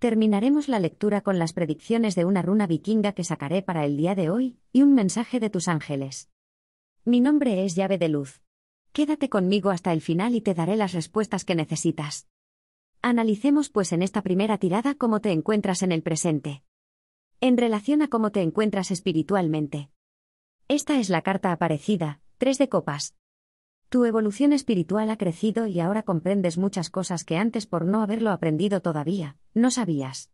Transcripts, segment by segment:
Terminaremos la lectura con las predicciones de una runa vikinga que sacaré para el día de hoy, y un mensaje de tus ángeles. Mi nombre es llave de luz. Quédate conmigo hasta el final y te daré las respuestas que necesitas. Analicemos pues en esta primera tirada cómo te encuentras en el presente. En relación a cómo te encuentras espiritualmente. Esta es la carta aparecida, 3 de copas. Tu evolución espiritual ha crecido y ahora comprendes muchas cosas que antes por no haberlo aprendido todavía, no sabías.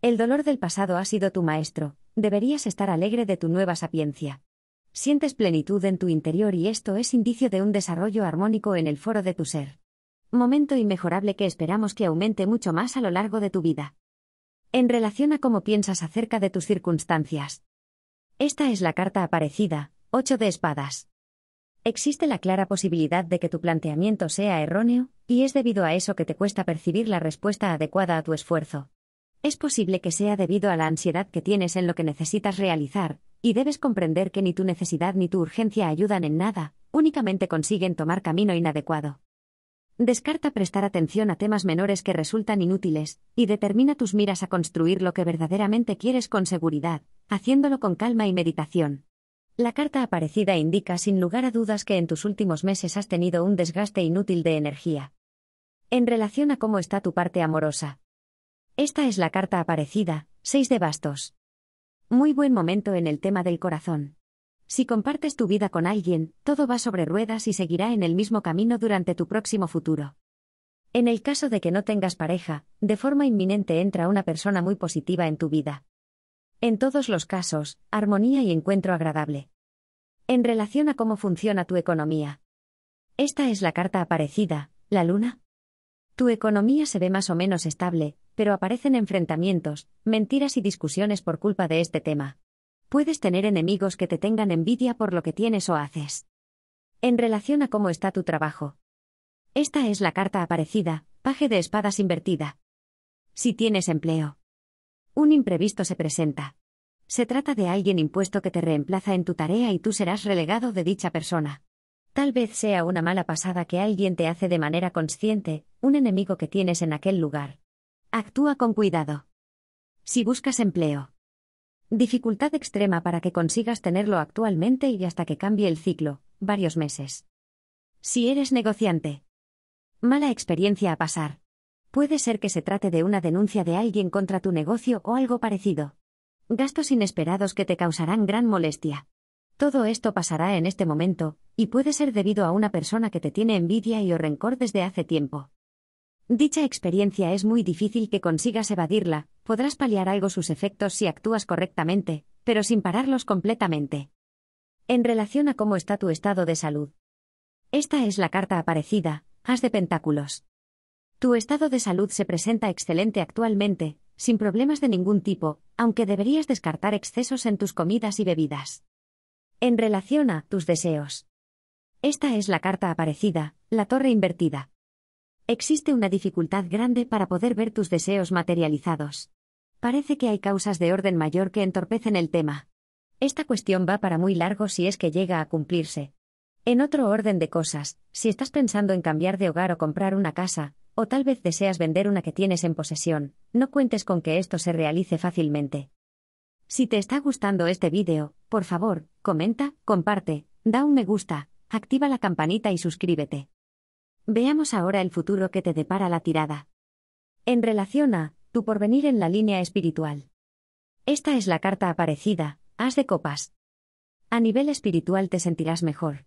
El dolor del pasado ha sido tu maestro, deberías estar alegre de tu nueva sapiencia. Sientes plenitud en tu interior y esto es indicio de un desarrollo armónico en el foro de tu ser. Momento inmejorable que esperamos que aumente mucho más a lo largo de tu vida. En relación a cómo piensas acerca de tus circunstancias. Esta es la carta aparecida, 8 de espadas. Existe la clara posibilidad de que tu planteamiento sea erróneo, y es debido a eso que te cuesta percibir la respuesta adecuada a tu esfuerzo. Es posible que sea debido a la ansiedad que tienes en lo que necesitas realizar, y debes comprender que ni tu necesidad ni tu urgencia ayudan en nada, únicamente consiguen tomar camino inadecuado. Descarta prestar atención a temas menores que resultan inútiles, y determina tus miras a construir lo que verdaderamente quieres con seguridad, haciéndolo con calma y meditación. La carta aparecida indica sin lugar a dudas que en tus últimos meses has tenido un desgaste inútil de energía. En relación a cómo está tu parte amorosa. Esta es la carta aparecida, 6 de bastos. Muy buen momento en el tema del corazón. Si compartes tu vida con alguien, todo va sobre ruedas y seguirá en el mismo camino durante tu próximo futuro. En el caso de que no tengas pareja, de forma inminente entra una persona muy positiva en tu vida. En todos los casos, armonía y encuentro agradable en relación a cómo funciona tu economía. Esta es la carta aparecida, la luna. Tu economía se ve más o menos estable, pero aparecen enfrentamientos, mentiras y discusiones por culpa de este tema. Puedes tener enemigos que te tengan envidia por lo que tienes o haces. En relación a cómo está tu trabajo. Esta es la carta aparecida, paje de espadas invertida. Si tienes empleo. Un imprevisto se presenta. Se trata de alguien impuesto que te reemplaza en tu tarea y tú serás relegado de dicha persona. Tal vez sea una mala pasada que alguien te hace de manera consciente, un enemigo que tienes en aquel lugar. Actúa con cuidado. Si buscas empleo. Dificultad extrema para que consigas tenerlo actualmente y hasta que cambie el ciclo, varios meses. Si eres negociante. Mala experiencia a pasar. Puede ser que se trate de una denuncia de alguien contra tu negocio o algo parecido gastos inesperados que te causarán gran molestia. Todo esto pasará en este momento, y puede ser debido a una persona que te tiene envidia y o rencor desde hace tiempo. Dicha experiencia es muy difícil que consigas evadirla, podrás paliar algo sus efectos si actúas correctamente, pero sin pararlos completamente. En relación a cómo está tu estado de salud. Esta es la carta aparecida, As de Pentáculos. Tu estado de salud se presenta excelente actualmente, sin problemas de ningún tipo, aunque deberías descartar excesos en tus comidas y bebidas. En relación a tus deseos. Esta es la carta aparecida, la torre invertida. Existe una dificultad grande para poder ver tus deseos materializados. Parece que hay causas de orden mayor que entorpecen el tema. Esta cuestión va para muy largo si es que llega a cumplirse. En otro orden de cosas, si estás pensando en cambiar de hogar o comprar una casa, o tal vez deseas vender una que tienes en posesión, no cuentes con que esto se realice fácilmente. Si te está gustando este vídeo, por favor, comenta, comparte, da un me gusta, activa la campanita y suscríbete. Veamos ahora el futuro que te depara la tirada. En relación a, tu porvenir en la línea espiritual. Esta es la carta aparecida, haz de Copas. A nivel espiritual te sentirás mejor.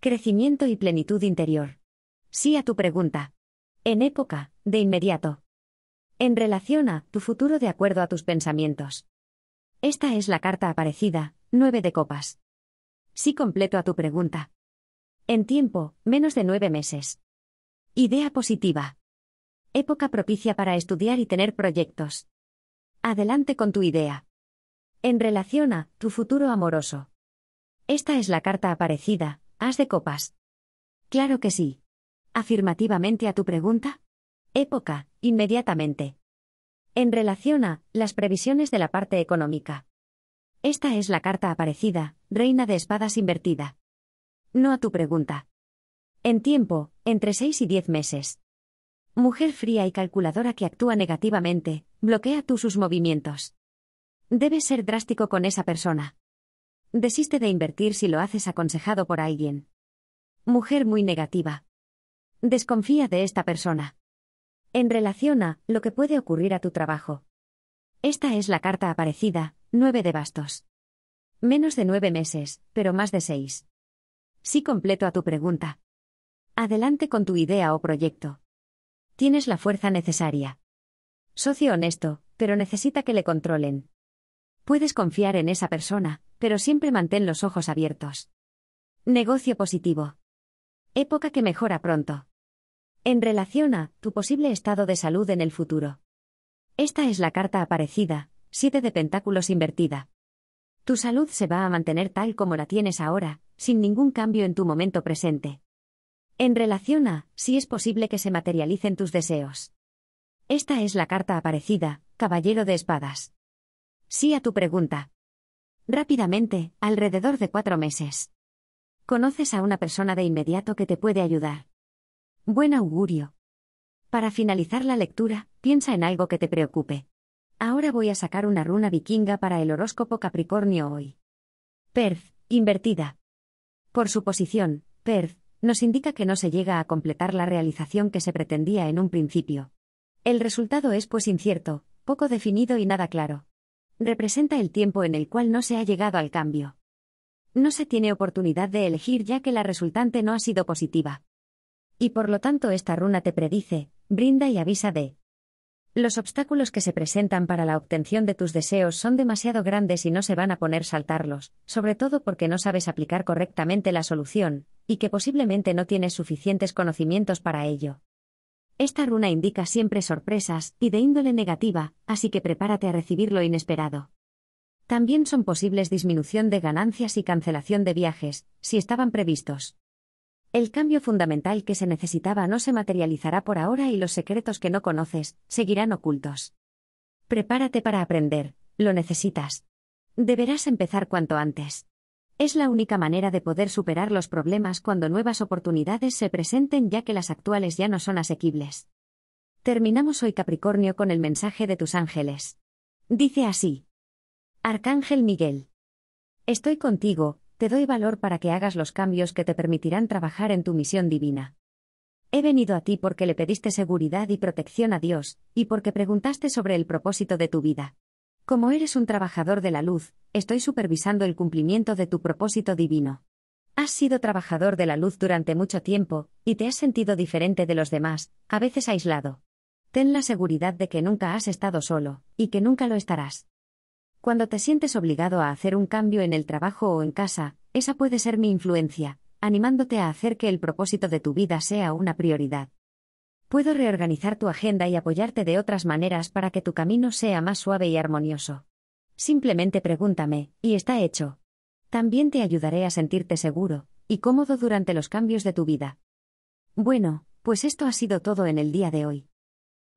Crecimiento y plenitud interior. Sí a tu pregunta. En época, de inmediato. En relación a tu futuro de acuerdo a tus pensamientos. Esta es la carta aparecida, nueve de copas. Sí completo a tu pregunta. En tiempo, menos de nueve meses. Idea positiva. Época propicia para estudiar y tener proyectos. Adelante con tu idea. En relación a tu futuro amoroso. Esta es la carta aparecida, As de copas. Claro que sí afirmativamente a tu pregunta? Época, inmediatamente. En relación a las previsiones de la parte económica. Esta es la carta aparecida, Reina de Espadas invertida. No a tu pregunta. En tiempo, entre 6 y 10 meses. Mujer fría y calculadora que actúa negativamente, bloquea tú sus movimientos. Debes ser drástico con esa persona. Desiste de invertir si lo haces aconsejado por alguien. Mujer muy negativa. Desconfía de esta persona. En relación a lo que puede ocurrir a tu trabajo. Esta es la carta aparecida, 9 de bastos. Menos de nueve meses, pero más de seis. Sí completo a tu pregunta. Adelante con tu idea o proyecto. Tienes la fuerza necesaria. Socio honesto, pero necesita que le controlen. Puedes confiar en esa persona, pero siempre mantén los ojos abiertos. Negocio positivo. Época que mejora pronto en relación a tu posible estado de salud en el futuro. Esta es la carta aparecida, 7 de pentáculos invertida. Tu salud se va a mantener tal como la tienes ahora, sin ningún cambio en tu momento presente. En relación a si es posible que se materialicen tus deseos. Esta es la carta aparecida, Caballero de Espadas. Sí a tu pregunta. Rápidamente, alrededor de cuatro meses. Conoces a una persona de inmediato que te puede ayudar. Buen augurio. Para finalizar la lectura, piensa en algo que te preocupe. Ahora voy a sacar una runa vikinga para el horóscopo Capricornio hoy. Perth, invertida. Por su posición, Perth, nos indica que no se llega a completar la realización que se pretendía en un principio. El resultado es pues incierto, poco definido y nada claro. Representa el tiempo en el cual no se ha llegado al cambio. No se tiene oportunidad de elegir ya que la resultante no ha sido positiva. Y por lo tanto esta runa te predice, brinda y avisa de. Los obstáculos que se presentan para la obtención de tus deseos son demasiado grandes y no se van a poner saltarlos, sobre todo porque no sabes aplicar correctamente la solución, y que posiblemente no tienes suficientes conocimientos para ello. Esta runa indica siempre sorpresas, y de índole negativa, así que prepárate a recibir lo inesperado. También son posibles disminución de ganancias y cancelación de viajes, si estaban previstos. El cambio fundamental que se necesitaba no se materializará por ahora y los secretos que no conoces seguirán ocultos. Prepárate para aprender, lo necesitas. Deberás empezar cuanto antes. Es la única manera de poder superar los problemas cuando nuevas oportunidades se presenten ya que las actuales ya no son asequibles. Terminamos hoy Capricornio con el mensaje de tus ángeles. Dice así. Arcángel Miguel. Estoy contigo, te doy valor para que hagas los cambios que te permitirán trabajar en tu misión divina. He venido a ti porque le pediste seguridad y protección a Dios, y porque preguntaste sobre el propósito de tu vida. Como eres un trabajador de la luz, estoy supervisando el cumplimiento de tu propósito divino. Has sido trabajador de la luz durante mucho tiempo, y te has sentido diferente de los demás, a veces aislado. Ten la seguridad de que nunca has estado solo, y que nunca lo estarás. Cuando te sientes obligado a hacer un cambio en el trabajo o en casa, esa puede ser mi influencia, animándote a hacer que el propósito de tu vida sea una prioridad. Puedo reorganizar tu agenda y apoyarte de otras maneras para que tu camino sea más suave y armonioso. Simplemente pregúntame, y está hecho. También te ayudaré a sentirte seguro y cómodo durante los cambios de tu vida. Bueno, pues esto ha sido todo en el día de hoy.